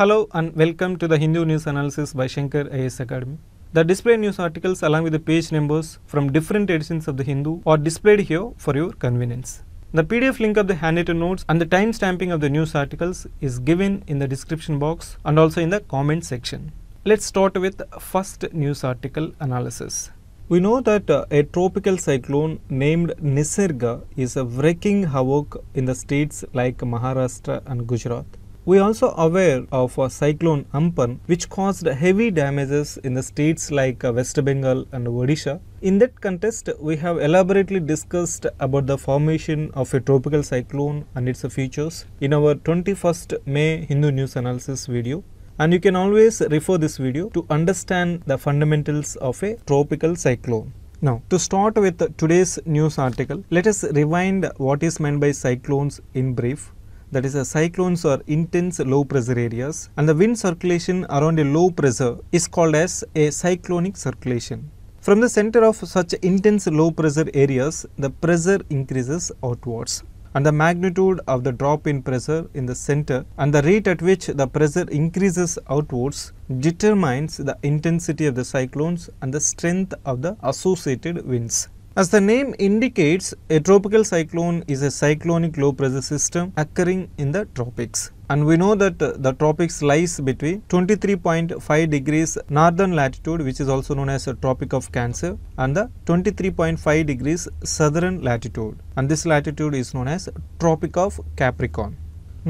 Hello and welcome to the Hindu News Analysis by Shankar AS Academy. The display news articles along with the page numbers from different editions of the Hindu are displayed here for your convenience. The PDF link of the handwritten notes and the time stamping of the news articles is given in the description box and also in the comment section. Let's start with first news article analysis. We know that uh, a tropical cyclone named Nisarga is wreaking havoc in the states like Maharashtra and Gujarat. We are also aware of a cyclone Ampan which caused heavy damages in the states like uh, West Bengal and Odisha. In that contest, we have elaborately discussed about the formation of a tropical cyclone and its features in our 21st May Hindu News Analysis video. And you can always refer this video to understand the fundamentals of a tropical cyclone. Now, to start with today's news article, let us rewind what is meant by cyclones in brief that is the cyclones or intense low pressure areas and the wind circulation around a low pressure is called as a cyclonic circulation. From the center of such intense low pressure areas, the pressure increases outwards and the magnitude of the drop in pressure in the center and the rate at which the pressure increases outwards determines the intensity of the cyclones and the strength of the associated winds. As the name indicates, a tropical cyclone is a cyclonic low pressure system occurring in the tropics. And we know that uh, the tropics lies between 23.5 degrees northern latitude, which is also known as the Tropic of Cancer, and the 23.5 degrees southern latitude. And this latitude is known as Tropic of Capricorn.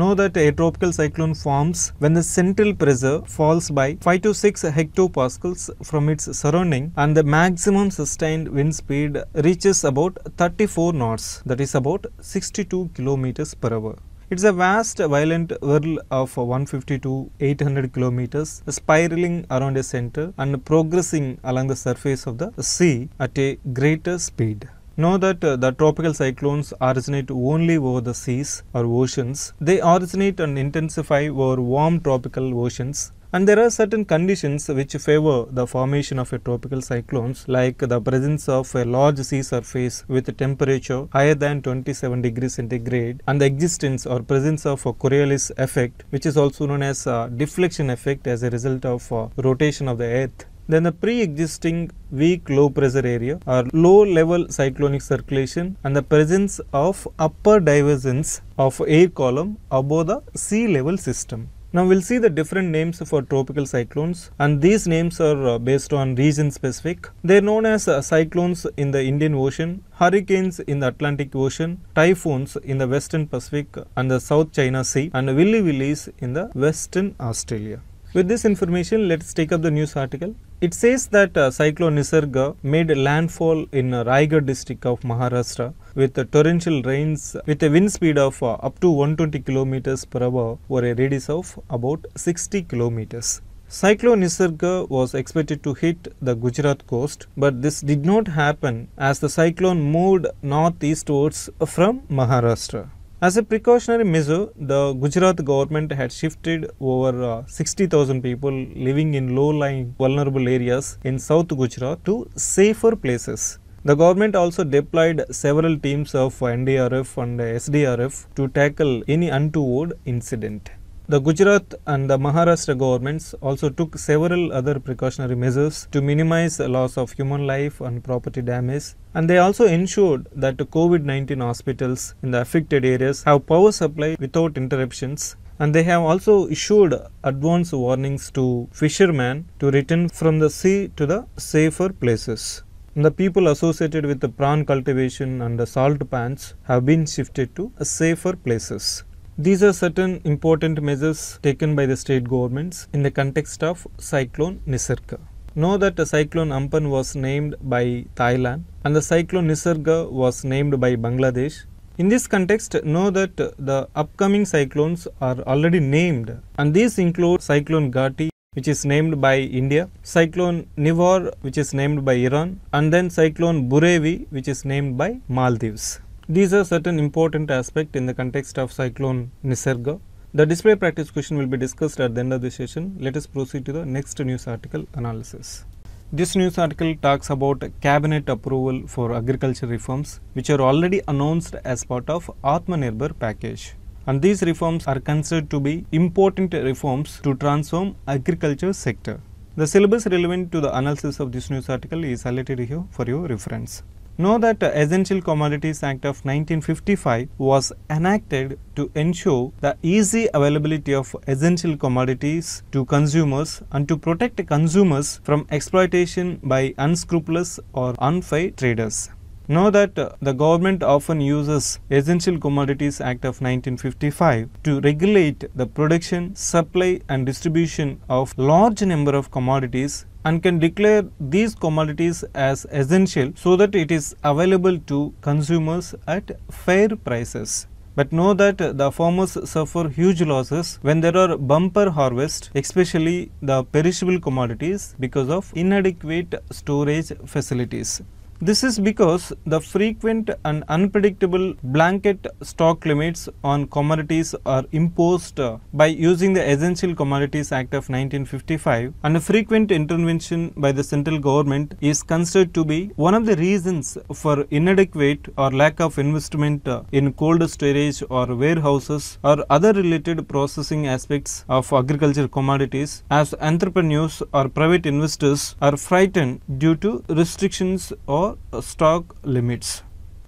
Know that a tropical cyclone forms when the central pressure falls by 5 to 6 hectopascals from its surrounding and the maximum sustained wind speed reaches about 34 knots that is about 62 kilometers per hour. It's a vast violent whirl of 150 to 800 kilometers spiraling around a center and progressing along the surface of the sea at a greater speed. Know that uh, the tropical cyclones originate only over the seas or oceans. They originate and intensify over warm tropical oceans and there are certain conditions which favor the formation of a tropical cyclones like the presence of a large sea surface with a temperature higher than 27 degrees centigrade and the existence or presence of a Coriolis effect which is also known as a deflection effect as a result of uh, rotation of the earth then the pre-existing weak low pressure area or low level cyclonic circulation and the presence of upper divergence of air column above the sea level system. Now we'll see the different names for tropical cyclones and these names are uh, based on region specific. They're known as uh, cyclones in the Indian Ocean, hurricanes in the Atlantic Ocean, typhoons in the Western Pacific and the South China Sea and willy-willies in the Western Australia. With this information, let's take up the news article. It says that uh, cyclone Nisarga made landfall in uh, Raigad district of Maharashtra with uh, torrential rains with a wind speed of uh, up to 120 km per hour over a radius of about 60 kilometers. Cyclone Nisarga was expected to hit the Gujarat coast, but this did not happen as the cyclone moved northeastwards from Maharashtra. As a precautionary measure, the Gujarat government had shifted over uh, 60,000 people living in low-lying vulnerable areas in South Gujarat to safer places. The government also deployed several teams of NDRF and SDRF to tackle any untoward incident. The Gujarat and the Maharashtra governments also took several other precautionary measures to minimize the loss of human life and property damage and they also ensured that COVID-19 hospitals in the affected areas have power supply without interruptions and they have also issued advance warnings to fishermen to return from the sea to the safer places. And the people associated with the prawn cultivation and the salt pans have been shifted to safer places. These are certain important measures taken by the state governments in the context of cyclone Nisarga. Know that the cyclone Ampan was named by Thailand and the cyclone Nisarga was named by Bangladesh. In this context, know that the upcoming cyclones are already named and these include cyclone Gati which is named by India, cyclone Nivar which is named by Iran and then cyclone Burevi which is named by Maldives. These are certain important aspects in the context of cyclone Nisarga. The display practice question will be discussed at the end of the session. Let us proceed to the next news article analysis. This news article talks about cabinet approval for agriculture reforms which are already announced as part of Atmanirbhar package. And these reforms are considered to be important reforms to transform agriculture sector. The syllabus relevant to the analysis of this news article is highlighted here for your reference. Know that the Essential Commodities Act of 1955 was enacted to ensure the easy availability of essential commodities to consumers and to protect consumers from exploitation by unscrupulous or unfair traders. Know that the government often uses Essential Commodities Act of 1955 to regulate the production, supply and distribution of large number of commodities and can declare these commodities as essential so that it is available to consumers at fair prices. But know that the farmers suffer huge losses when there are bumper harvests, especially the perishable commodities because of inadequate storage facilities. This is because the frequent and unpredictable blanket stock limits on commodities are imposed uh, by using the Essential Commodities Act of 1955 and frequent intervention by the central government is considered to be one of the reasons for inadequate or lack of investment uh, in cold storage or warehouses or other related processing aspects of agricultural commodities as entrepreneurs or private investors are frightened due to restrictions or stock limits.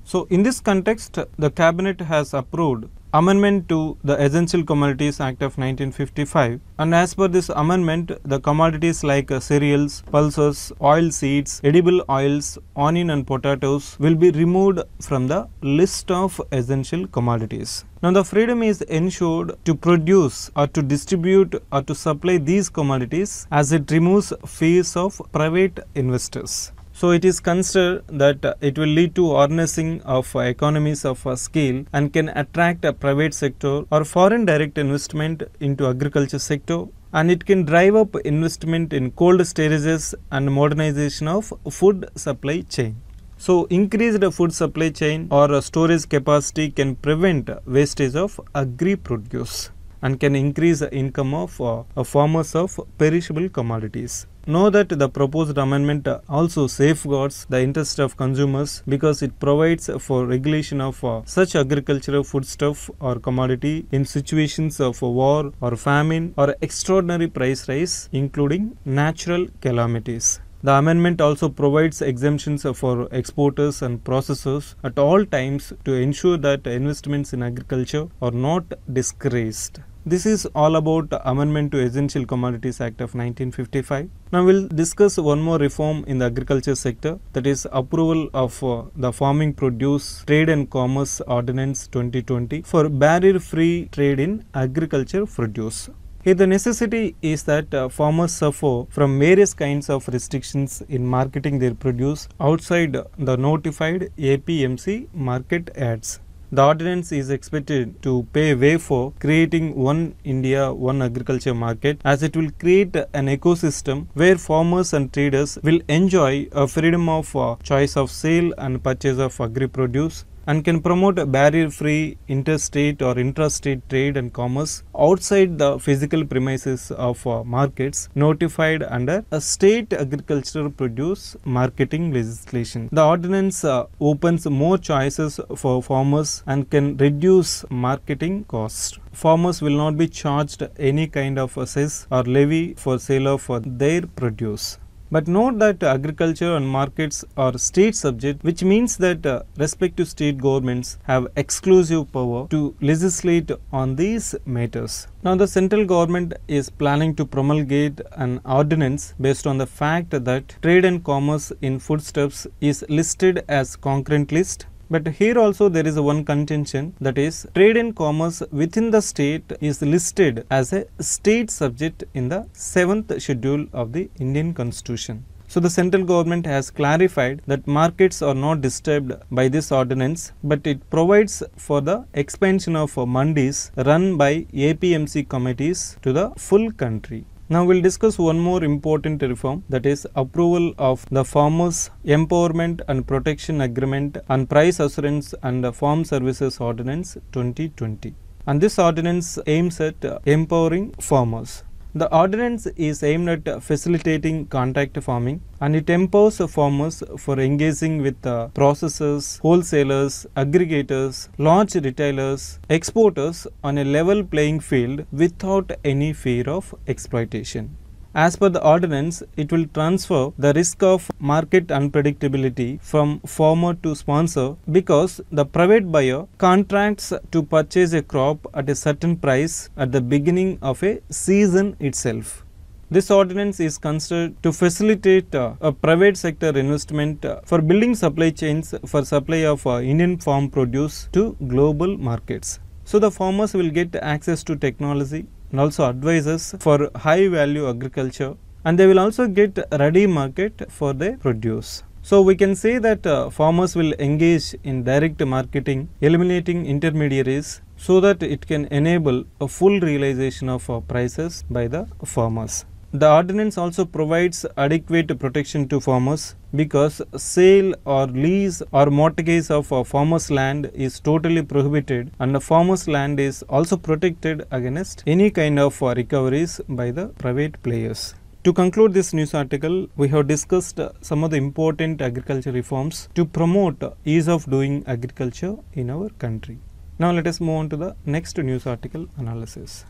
So in this context, the cabinet has approved amendment to the Essential Commodities Act of 1955 and as per this amendment the commodities like uh, cereals, pulses, oil seeds, edible oils, onion and potatoes will be removed from the list of essential commodities. Now the freedom is ensured to produce or to distribute or to supply these commodities as it removes fees of private investors. So it is considered that it will lead to harnessing of economies of scale and can attract a private sector or foreign direct investment into agriculture sector and it can drive up investment in cold storages and modernization of food supply chain. So increased food supply chain or storage capacity can prevent wastage of agri-produce and can increase the income of uh, farmers of perishable commodities. Know that the proposed amendment also safeguards the interest of consumers because it provides for regulation of uh, such agricultural foodstuff or commodity in situations of war or famine or extraordinary price rise including natural calamities. The amendment also provides exemptions for exporters and processors at all times to ensure that investments in agriculture are not disgraced. This is all about amendment to Essential Commodities Act of 1955. Now we'll discuss one more reform in the agriculture sector that is approval of uh, the Farming Produce Trade and Commerce Ordinance 2020 for barrier-free trade in agriculture produce. Here the necessity is that uh, farmers suffer from various kinds of restrictions in marketing their produce outside the notified APMC market ads. The ordinance is expected to pave way for creating one India, one agriculture market as it will create an ecosystem where farmers and traders will enjoy a freedom of uh, choice of sale and purchase of agri produce and can promote barrier-free interstate or intrastate trade and commerce outside the physical premises of uh, markets notified under a state agricultural produce marketing legislation. The ordinance uh, opens more choices for farmers and can reduce marketing costs farmers will not be charged any kind of cess or levy for sale of uh, their produce. But note that uh, agriculture and markets are state subject which means that uh, respective state governments have exclusive power to legislate on these matters. Now the central government is planning to promulgate an ordinance based on the fact that trade and commerce in foodstuffs is listed as concurrent list but here also there is one contention that is trade and commerce within the state is listed as a state subject in the seventh schedule of the Indian constitution. So the central government has clarified that markets are not disturbed by this ordinance, but it provides for the expansion of mandis run by APMC committees to the full country. Now we'll discuss one more important reform that is approval of the farmers empowerment and protection agreement and price assurance and farm services ordinance 2020 and this ordinance aims at empowering farmers. The ordinance is aimed at facilitating contact farming and it empowers farmers for engaging with processors, wholesalers, aggregators, large retailers, exporters on a level playing field without any fear of exploitation. As per the ordinance, it will transfer the risk of market unpredictability from farmer to sponsor because the private buyer contracts to purchase a crop at a certain price at the beginning of a season itself. This ordinance is considered to facilitate uh, a private sector investment uh, for building supply chains for supply of uh, Indian farm produce to global markets. So the farmers will get access to technology, and also advises for high value agriculture and they will also get ready market for their produce. So we can say that uh, farmers will engage in direct marketing, eliminating intermediaries so that it can enable a full realization of uh, prices by the farmers. The ordinance also provides adequate protection to farmers because sale or lease or mortgage of a farmer's land is totally prohibited and the farmer's land is also protected against any kind of recoveries by the private players. To conclude this news article, we have discussed some of the important agriculture reforms to promote ease of doing agriculture in our country. Now let us move on to the next news article analysis.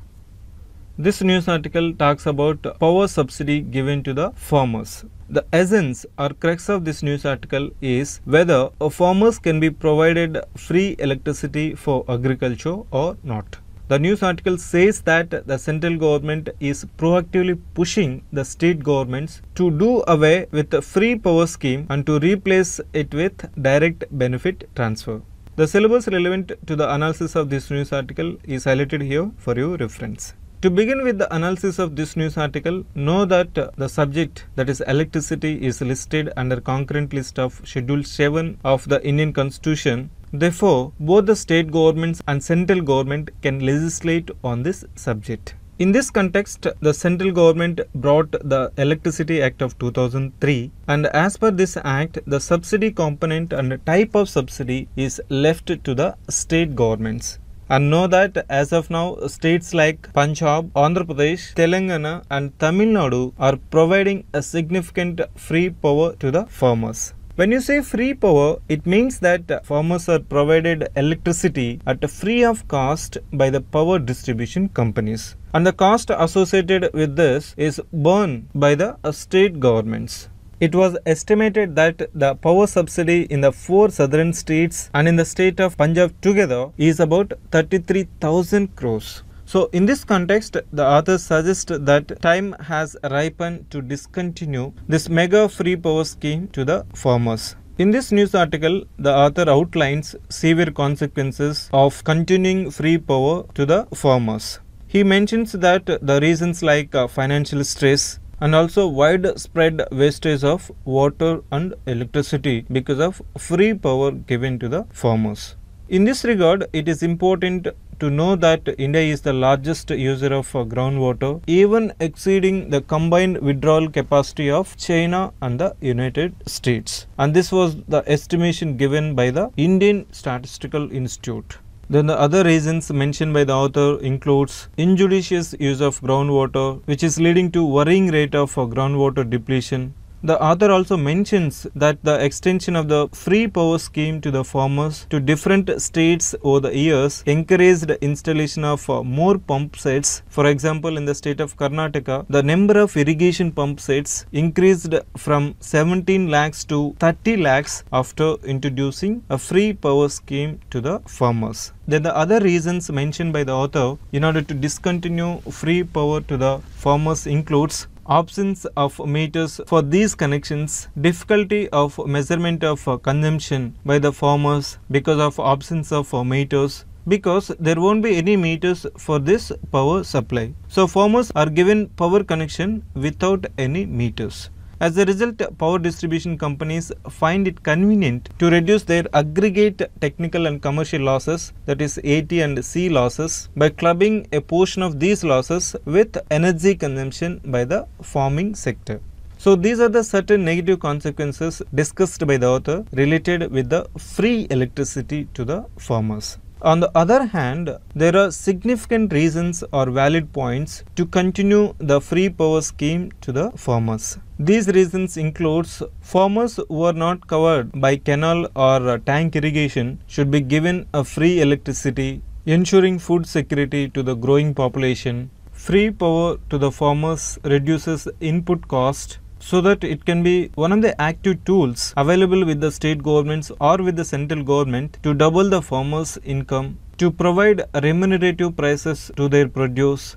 This news article talks about power subsidy given to the farmers. The essence or crux of this news article is whether farmers can be provided free electricity for agriculture or not. The news article says that the central government is proactively pushing the state governments to do away with the free power scheme and to replace it with direct benefit transfer. The syllabus relevant to the analysis of this news article is highlighted here for your reference. To begin with the analysis of this news article, know that the subject that is electricity is listed under concurrent list of Schedule 7 of the Indian Constitution. Therefore, both the state governments and central government can legislate on this subject. In this context, the central government brought the Electricity Act of 2003 and as per this act, the subsidy component and type of subsidy is left to the state governments. And know that as of now, states like Punjab, Andhra Pradesh, Telangana, and Tamil Nadu are providing a significant free power to the farmers. When you say free power, it means that farmers are provided electricity at a free of cost by the power distribution companies. And the cost associated with this is borne by the state governments. It was estimated that the power subsidy in the four southern states and in the state of Punjab together is about 33,000 crores. So, in this context, the authors suggest that time has ripened to discontinue this mega free power scheme to the farmers. In this news article, the author outlines severe consequences of continuing free power to the farmers. He mentions that the reasons like uh, financial stress, and also widespread wastage of water and electricity because of free power given to the farmers. In this regard, it is important to know that India is the largest user of groundwater, even exceeding the combined withdrawal capacity of China and the United States. And this was the estimation given by the Indian Statistical Institute. Then the other reasons mentioned by the author includes injudicious use of groundwater which is leading to worrying rate of uh, groundwater depletion, the author also mentions that the extension of the free power scheme to the farmers to different states over the years encouraged installation of uh, more pump sets. For example, in the state of Karnataka, the number of irrigation pump sets increased from 17 lakhs to 30 lakhs after introducing a free power scheme to the farmers. Then the other reasons mentioned by the author in order to discontinue free power to the farmers includes absence of meters for these connections, difficulty of measurement of uh, consumption by the farmers because of absence of uh, meters because there won't be any meters for this power supply. So farmers are given power connection without any meters. As a result, power distribution companies find it convenient to reduce their aggregate technical and commercial losses, that is AT and C losses, by clubbing a portion of these losses with energy consumption by the farming sector. So these are the certain negative consequences discussed by the author related with the free electricity to the farmers. On the other hand, there are significant reasons or valid points to continue the free power scheme to the farmers. These reasons includes farmers who are not covered by canal or tank irrigation should be given a free electricity, ensuring food security to the growing population. Free power to the farmers reduces input cost so that it can be one of the active tools available with the state governments or with the central government to double the farmers income to provide remunerative prices to their produce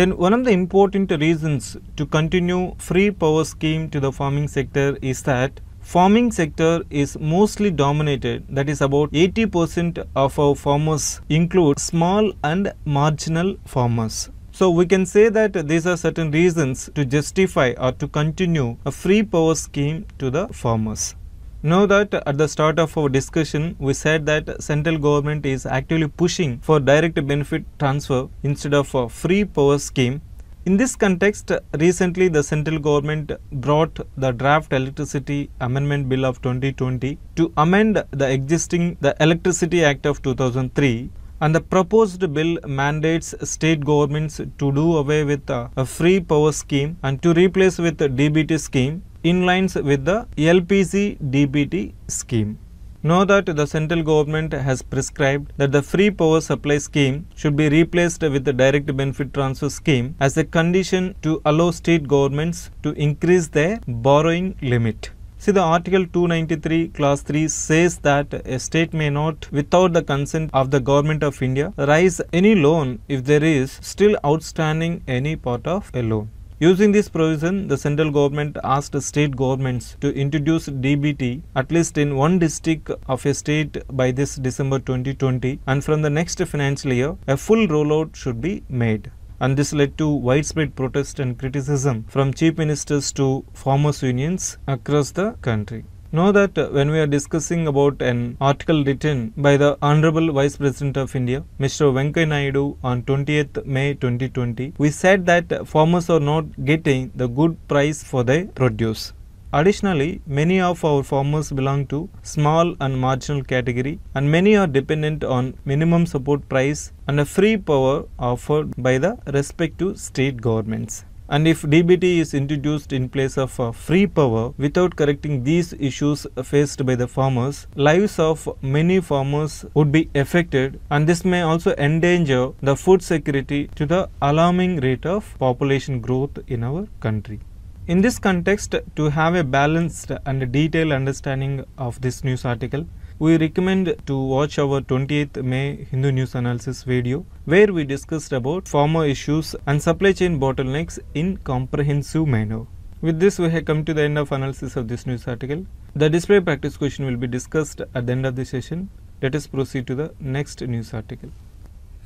then one of the important reasons to continue free power scheme to the farming sector is that farming sector is mostly dominated that is about 80% of our farmers include small and marginal farmers so we can say that these are certain reasons to justify or to continue a free power scheme to the farmers. Know that at the start of our discussion, we said that central government is actively pushing for direct benefit transfer instead of a free power scheme. In this context, recently the central government brought the draft electricity amendment bill of 2020 to amend the existing the Electricity Act of 2003 and the proposed bill mandates state governments to do away with a free power scheme and to replace with a DBT scheme in lines with the LPC DBT scheme. Know that the central government has prescribed that the free power supply scheme should be replaced with the direct benefit transfer scheme as a condition to allow state governments to increase their borrowing limit. See the article 293 clause 3 says that a state may not without the consent of the government of India raise any loan if there is still outstanding any part of a loan. Using this provision, the central government asked state governments to introduce DBT at least in one district of a state by this December 2020 and from the next financial year, a full rollout should be made and this led to widespread protest and criticism from chief ministers to farmers unions across the country. Know that uh, when we are discussing about an article written by the Honorable Vice President of India, Mr. Venkaya Naidu, on 20th May 2020, we said that farmers are not getting the good price for their produce. Additionally, many of our farmers belong to small and marginal category and many are dependent on minimum support price and a free power offered by the respective state governments. And if DBT is introduced in place of free power without correcting these issues faced by the farmers, lives of many farmers would be affected and this may also endanger the food security to the alarming rate of population growth in our country. In this context, to have a balanced and detailed understanding of this news article, we recommend to watch our 28th May Hindu news analysis video where we discussed about farmer issues and supply chain bottlenecks in comprehensive manner. With this, we have come to the end of analysis of this news article. The display practice question will be discussed at the end of the session. Let us proceed to the next news article.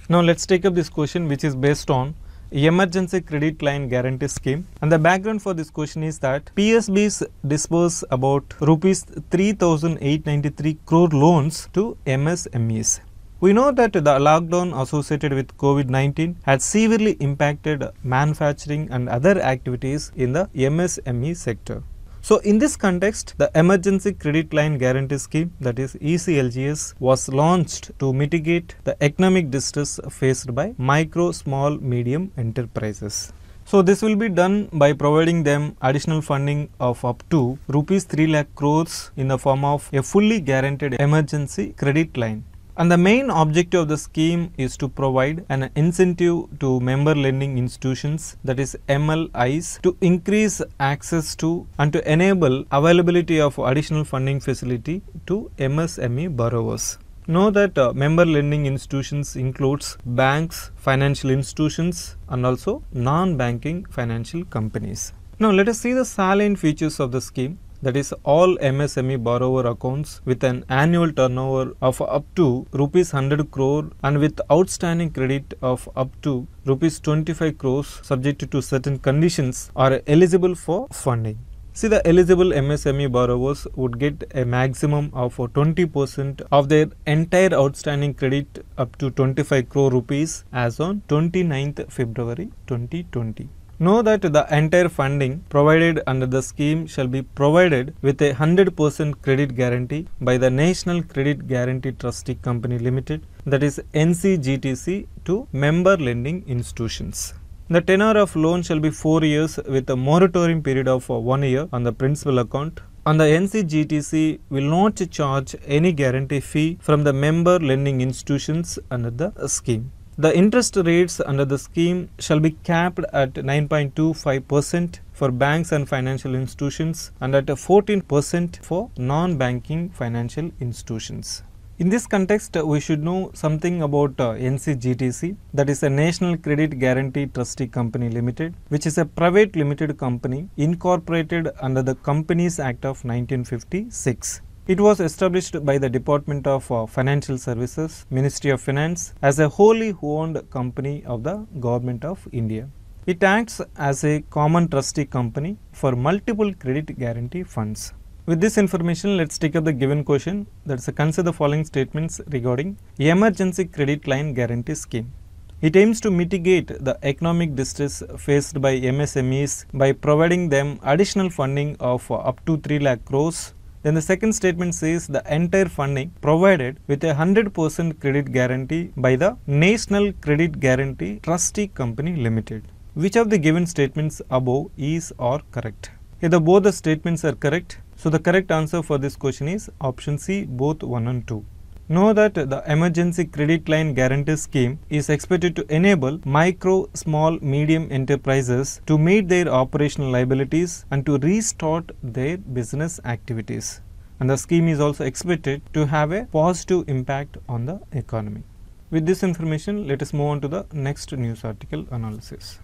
Now, let's take up this question which is based on Emergency Credit Line Guarantee Scheme. And the background for this question is that PSBs disburse about rupees 3,893 crore loans to MSMEs. We know that the lockdown associated with COVID-19 had severely impacted manufacturing and other activities in the MSME sector. So in this context, the Emergency Credit Line Guarantee Scheme that is ECLGS was launched to mitigate the economic distress faced by micro, small, medium enterprises. So this will be done by providing them additional funding of up to rupees 3 lakh crores in the form of a fully guaranteed emergency credit line. And the main objective of the scheme is to provide an incentive to member lending institutions that is MLIs to increase access to and to enable availability of additional funding facility to MSME borrowers. Know that uh, member lending institutions includes banks, financial institutions and also non-banking financial companies. Now let us see the salient features of the scheme that is all MSME borrower accounts with an annual turnover of up to rupees 100 crore and with outstanding credit of up to rupees 25 crores subject to certain conditions are eligible for funding. See the eligible MSME borrowers would get a maximum of 20% of their entire outstanding credit up to 25 crore rupees as on 29th February 2020. Know that the entire funding provided under the scheme shall be provided with a 100% credit guarantee by the National Credit Guarantee Trustee Company Limited, that is NCGTC, to member lending institutions. The tenor of loan shall be 4 years with a moratorium period of 1 year on the principal account and the NCGTC will not charge any guarantee fee from the member lending institutions under the scheme. The interest rates under the scheme shall be capped at 9.25% for banks and financial institutions and at 14% for non-banking financial institutions. In this context, we should know something about uh, NCGTC, that is a National Credit Guarantee Trustee Company Limited, which is a private limited company incorporated under the Companies Act of 1956. It was established by the Department of uh, Financial Services, Ministry of Finance as a wholly owned company of the Government of India. It acts as a common trustee company for multiple credit guarantee funds. With this information, let's take up the given question that is consider the following statements regarding Emergency Credit Line Guarantee Scheme. It aims to mitigate the economic distress faced by MSMEs by providing them additional funding of uh, up to 3 lakh crores then the second statement says the entire funding provided with a 100% credit guarantee by the National Credit Guarantee Trustee Company Limited. Which of the given statements above is or correct? Either both the statements are correct. So the correct answer for this question is option C, both 1 and 2. Know that the Emergency Credit Line Guarantee Scheme is expected to enable micro, small, medium enterprises to meet their operational liabilities and to restart their business activities. And the scheme is also expected to have a positive impact on the economy. With this information, let us move on to the next news article analysis.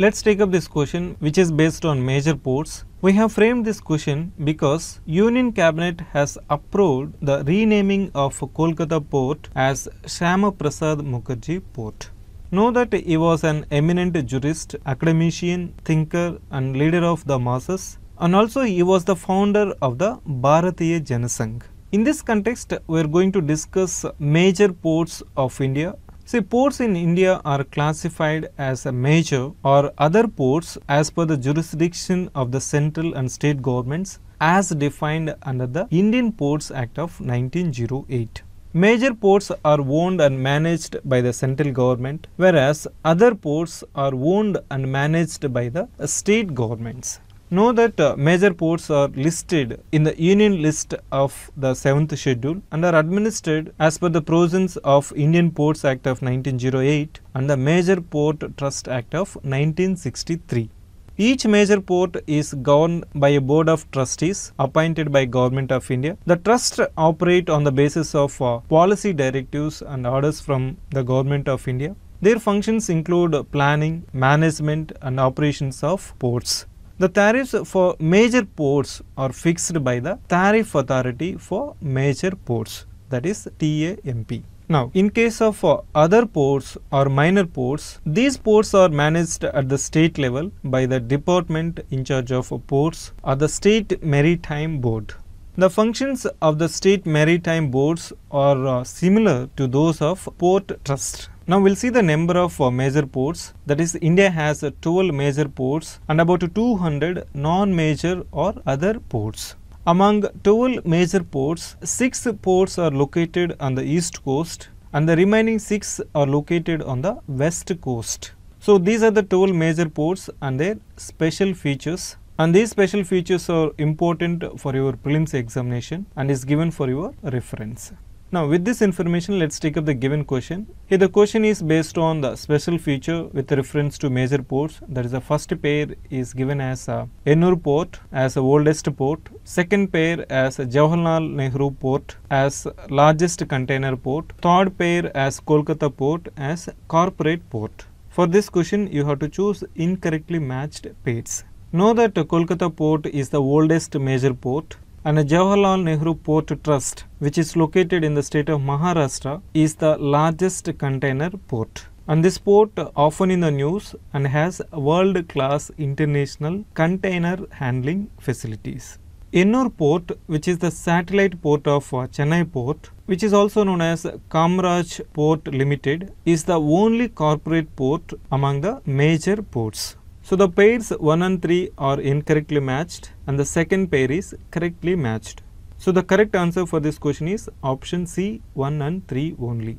Let's take up this question which is based on major ports. We have framed this question because Union Cabinet has approved the renaming of Kolkata port as Shama Prasad Mukherjee port. Know that he was an eminent jurist, academician, thinker and leader of the masses and also he was the founder of the Bharatiya Janasangh. In this context, we are going to discuss major ports of India See ports in India are classified as a major or other ports as per the jurisdiction of the central and state governments as defined under the Indian Ports Act of 1908. Major ports are owned and managed by the central government whereas other ports are owned and managed by the state governments. Know that uh, major ports are listed in the Union List of the 7th Schedule and are administered as per the provisions of Indian Ports Act of 1908 and the Major Port Trust Act of 1963. Each major port is governed by a board of trustees appointed by Government of India. The trusts operate on the basis of uh, policy directives and orders from the Government of India. Their functions include planning, management and operations of ports. The tariffs for major ports are fixed by the Tariff Authority for Major Ports that is TAMP. Now, in case of uh, other ports or minor ports, these ports are managed at the state level by the department in charge of uh, ports or the state maritime board. The functions of the state maritime boards are uh, similar to those of port trust now we'll see the number of uh, major ports that is India has uh, 12 major ports and about 200 non-major or other ports. Among 12 major ports, 6 ports are located on the east coast and the remaining 6 are located on the west coast. So these are the 12 major ports and their special features and these special features are important for your prelims examination and is given for your reference. Now with this information let's take up the given question. Here the question is based on the special feature with reference to major ports that is the first pair is given as a Ennore port as the oldest port, second pair as a Jawaharlal Nehru port as largest container port, third pair as Kolkata port as corporate port. For this question you have to choose incorrectly matched pairs. Know that Kolkata port is the oldest major port and Jawaharlal Nehru Port Trust which is located in the state of Maharashtra is the largest container port. And this port often in the news and has world-class international container handling facilities. Inner port which is the satellite port of uh, Chennai port which is also known as Kamraj Port Limited is the only corporate port among the major ports. So the pairs 1 and 3 are incorrectly matched and the second pair is correctly matched. So the correct answer for this question is option C 1 and 3 only.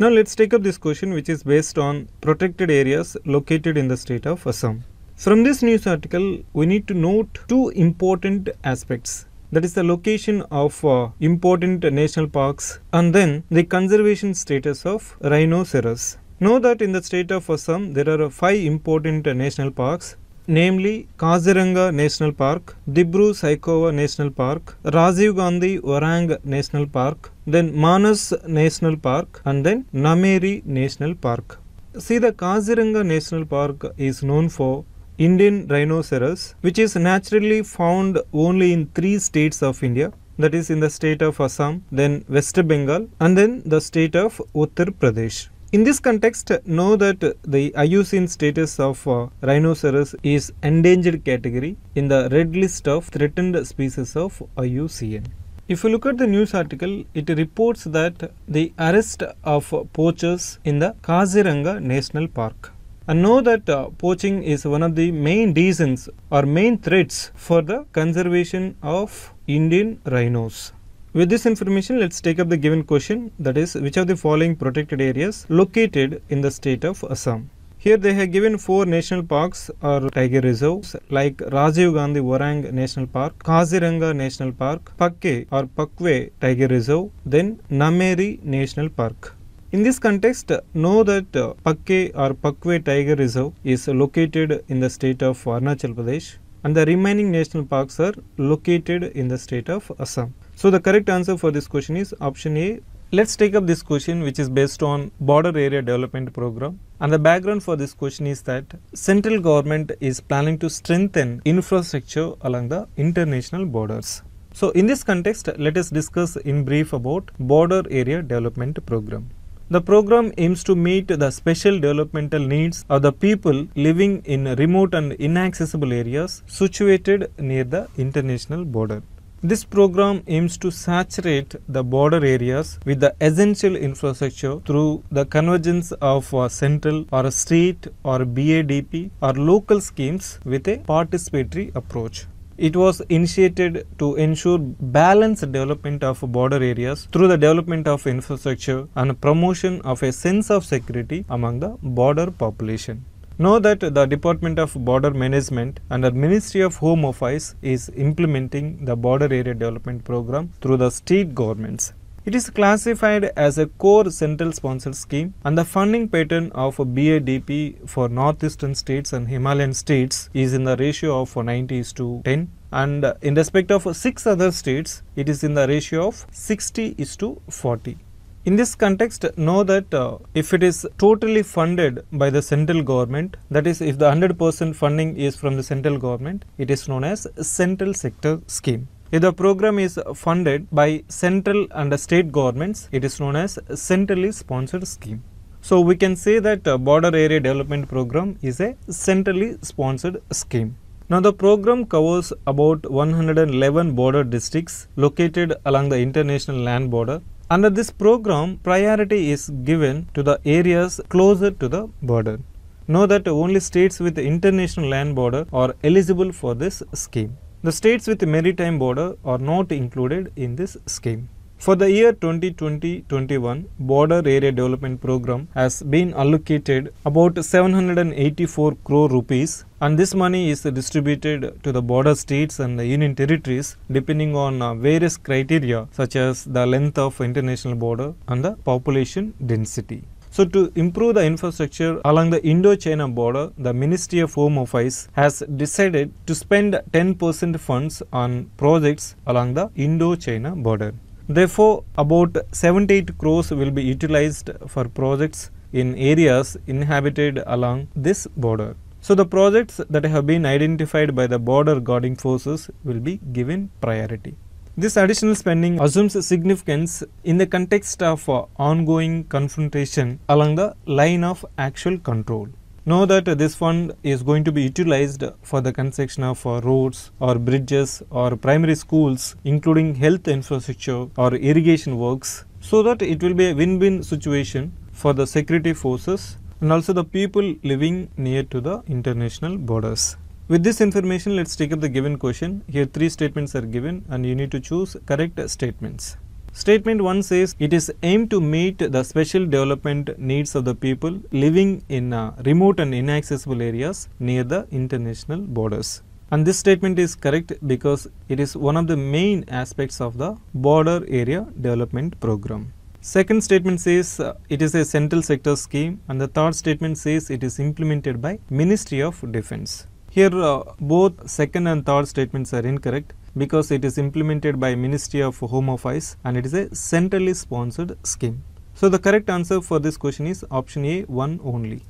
Now let's take up this question which is based on protected areas located in the state of Assam. From this news article we need to note two important aspects that is the location of uh, important national parks and then the conservation status of rhinoceros. Know that in the state of Assam, there are five important national parks, namely Kaziranga National Park, Dibru Saikova National Park, Rajiv Gandhi Orang National Park, then Manas National Park, and then Nameri National Park. See, the Kaziranga National Park is known for Indian rhinoceros, which is naturally found only in three states of India that is, in the state of Assam, then West Bengal, and then the state of Uttar Pradesh. In this context, know that the IUCN status of uh, rhinoceros is endangered category in the red list of threatened species of IUCN. If you look at the news article, it reports that the arrest of poachers in the Kaziranga National Park. And know that uh, poaching is one of the main reasons or main threats for the conservation of Indian rhinos. With this information, let's take up the given question that is which of the following protected areas located in the state of Assam. Here they have given four national parks or tiger reserves like Rajiv Gandhi Warang National Park, Kaziranga National Park, Pakke or Pakwe Tiger Reserve, then Nameri National Park. In this context, know that uh, Pakke or Pakwe Tiger Reserve is located in the state of Arunachal Pradesh and the remaining national parks are located in the state of Assam. So the correct answer for this question is option A. Let's take up this question which is based on border area development program and the background for this question is that central government is planning to strengthen infrastructure along the international borders. So in this context let us discuss in brief about border area development program. The program aims to meet the special developmental needs of the people living in remote and inaccessible areas situated near the international border. This program aims to saturate the border areas with the essential infrastructure through the convergence of a central or a state or BADP or local schemes with a participatory approach. It was initiated to ensure balanced development of border areas through the development of infrastructure and promotion of a sense of security among the border population. Know that the Department of Border Management under Ministry of Home Office is implementing the Border Area Development Program through the state governments. It is classified as a core central sponsor scheme and the funding pattern of BADP for northeastern states and Himalayan states is in the ratio of 90 is to 10 and in respect of six other states it is in the ratio of 60 is to 40. In this context, know that uh, if it is totally funded by the central government, that is, if the 100% funding is from the central government, it is known as central sector scheme. If The program is funded by central and state governments. It is known as centrally sponsored scheme. So we can say that uh, border area development program is a centrally sponsored scheme. Now the program covers about 111 border districts located along the international land border. Under this program, priority is given to the areas closer to the border. Know that only states with international land border are eligible for this scheme. The states with maritime border are not included in this scheme. For the year 2020-21, Border Area Development Program has been allocated about 784 crore rupees and this money is distributed to the border states and the union territories depending on uh, various criteria such as the length of international border and the population density. So to improve the infrastructure along the Indo-China border, the Ministry of Home Affairs has decided to spend 10% funds on projects along the Indo-China border. Therefore, about 78 crores will be utilized for projects in areas inhabited along this border. So the projects that have been identified by the border guarding forces will be given priority. This additional spending assumes significance in the context of uh, ongoing confrontation along the line of actual control. Know that this fund is going to be utilized for the construction of uh, roads or bridges or primary schools, including health infrastructure or irrigation works, so that it will be a win win situation for the security forces and also the people living near to the international borders. With this information, let's take up the given question. Here three statements are given and you need to choose correct statements. Statement 1 says it is aimed to meet the special development needs of the people living in uh, remote and inaccessible areas near the international borders. And this statement is correct because it is one of the main aspects of the border area development program. Second statement says uh, it is a central sector scheme and the third statement says it is implemented by Ministry of Defense. Here uh, both second and third statements are incorrect because it is implemented by Ministry of Home Office and it is a centrally sponsored scheme. So the correct answer for this question is option A 1 only.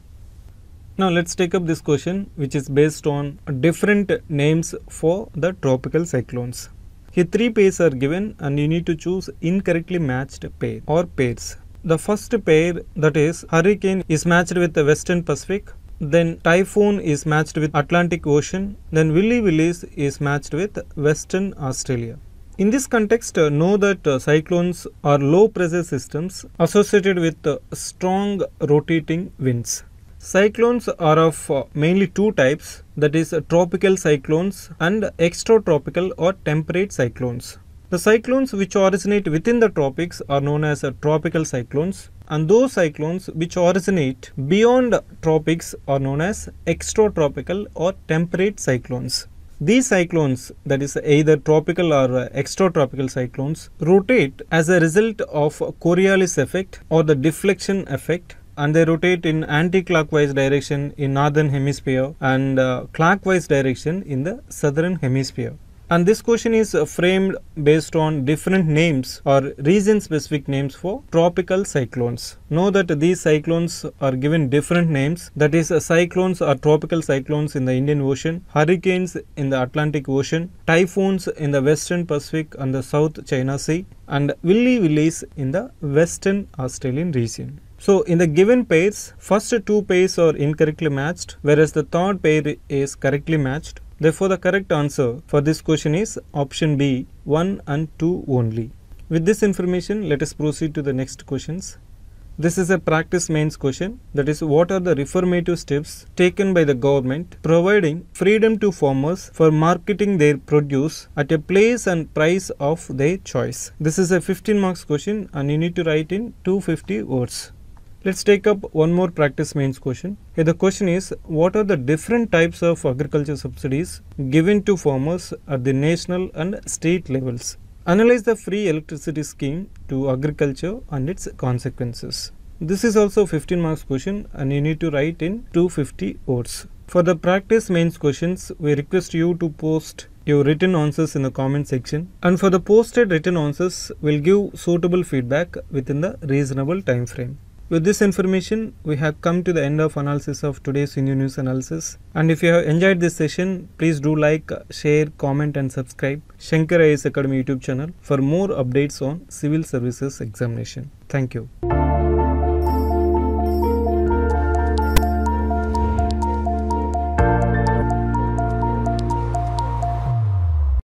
Now let's take up this question which is based on different names for the tropical cyclones. Here three pairs are given and you need to choose incorrectly matched pair or pairs. The first pair that is hurricane is matched with the western Pacific then Typhoon is matched with Atlantic Ocean. Then Willy Willy is matched with Western Australia. In this context, uh, know that uh, cyclones are low pressure systems associated with uh, strong rotating winds. Cyclones are of uh, mainly two types that is tropical cyclones and extratropical or temperate cyclones. The cyclones which originate within the tropics are known as uh, tropical cyclones and those cyclones which originate beyond tropics are known as extratropical or temperate cyclones. These cyclones, that is either tropical or uh, extratropical cyclones, rotate as a result of Coriolis effect or the deflection effect and they rotate in anti-clockwise direction in northern hemisphere and uh, clockwise direction in the southern hemisphere and this question is uh, framed based on different names or region specific names for tropical cyclones. Know that these cyclones are given different names that is uh, cyclones or tropical cyclones in the Indian Ocean, hurricanes in the Atlantic Ocean, typhoons in the western Pacific and the South China Sea and willy willies in the western Australian region. So in the given pairs, first two pairs are incorrectly matched whereas the third pair is correctly matched Therefore, the correct answer for this question is option B 1 and 2 only. With this information, let us proceed to the next questions. This is a practice mains question that is what are the reformative steps taken by the government providing freedom to farmers for marketing their produce at a place and price of their choice. This is a 15 marks question and you need to write in 250 words. Let's take up one more practice mains question. Here the question is, what are the different types of agriculture subsidies given to farmers at the national and state levels? Analyze the free electricity scheme to agriculture and its consequences. This is also 15 marks question and you need to write in 250 words. For the practice mains questions, we request you to post your written answers in the comment section and for the posted written answers, we'll give suitable feedback within the reasonable time frame. With this information, we have come to the end of analysis of today's Senior News analysis. And if you have enjoyed this session, please do like, share, comment and subscribe Shankar IS Academy YouTube channel for more updates on civil services examination. Thank you.